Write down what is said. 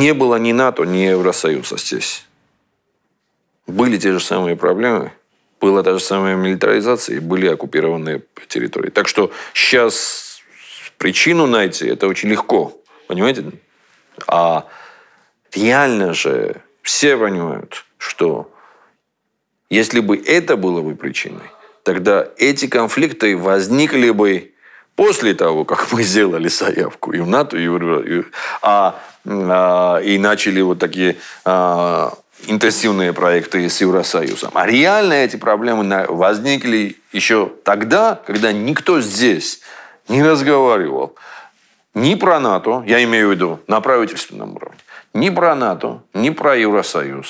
Не было ни НАТО, ни Евросоюза здесь. Были те же самые проблемы, была та же самая милитаризация, и были оккупированные территории. Так что сейчас причину найти это очень легко, понимаете? А реально же все понимают, что если бы это было бы причиной, тогда эти конфликты возникли бы после того, как мы сделали заявку и в НАТО, и в... Евросоюз, А а, и начали вот такие а, интенсивные проекты с Евросоюзом. А реально эти проблемы возникли еще тогда, когда никто здесь не разговаривал ни про НАТО, я имею в виду на правительственном уровне, ни про НАТО, ни про Евросоюз,